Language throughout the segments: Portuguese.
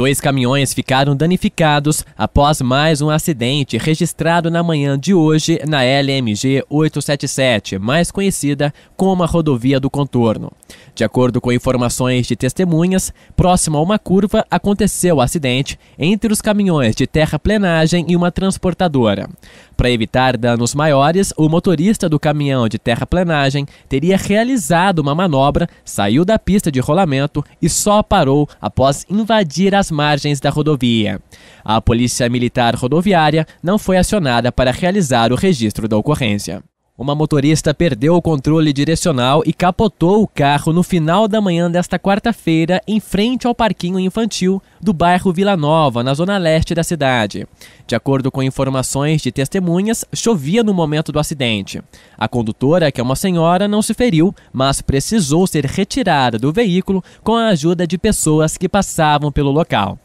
Dois caminhões ficaram danificados após mais um acidente registrado na manhã de hoje na LMG 877, mais conhecida como a rodovia do contorno. De acordo com informações de testemunhas, próximo a uma curva aconteceu o acidente entre os caminhões de terraplenagem e uma transportadora. Para evitar danos maiores, o motorista do caminhão de terraplenagem teria realizado uma manobra, saiu da pista de rolamento e só parou após invadir as margens da rodovia. A Polícia Militar Rodoviária não foi acionada para realizar o registro da ocorrência uma motorista perdeu o controle direcional e capotou o carro no final da manhã desta quarta-feira em frente ao parquinho infantil do bairro Vila Nova, na zona leste da cidade. De acordo com informações de testemunhas, chovia no momento do acidente. A condutora, que é uma senhora, não se feriu, mas precisou ser retirada do veículo com a ajuda de pessoas que passavam pelo local.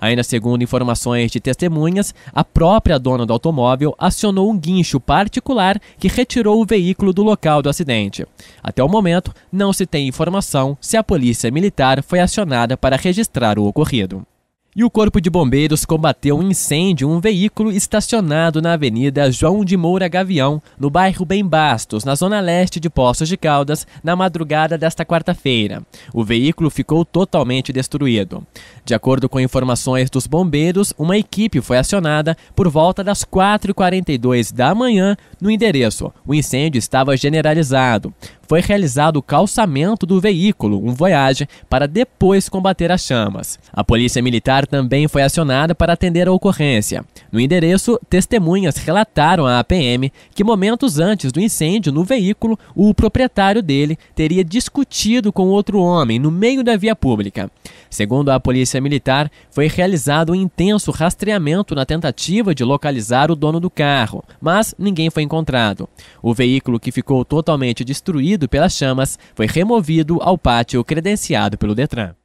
Ainda segundo informações de testemunhas, a própria dona do automóvel acionou um guincho particular que retirou o veículo do local do acidente. Até o momento, não se tem informação se a polícia militar foi acionada para registrar o ocorrido. E o Corpo de Bombeiros combateu um incêndio em um veículo estacionado na Avenida João de Moura Gavião, no bairro Bem Bastos, na zona leste de Poços de Caldas, na madrugada desta quarta-feira. O veículo ficou totalmente destruído. De acordo com informações dos bombeiros, uma equipe foi acionada por volta das 4h42 da manhã no endereço. O incêndio estava generalizado foi realizado o calçamento do veículo, um Voyage, para depois combater as chamas. A polícia militar também foi acionada para atender a ocorrência. No endereço, testemunhas relataram à APM que momentos antes do incêndio no veículo, o proprietário dele teria discutido com outro homem no meio da via pública. Segundo a polícia militar, foi realizado um intenso rastreamento na tentativa de localizar o dono do carro, mas ninguém foi encontrado. O veículo que ficou totalmente destruído atingido pelas chamas, foi removido ao pátio credenciado pelo Detran.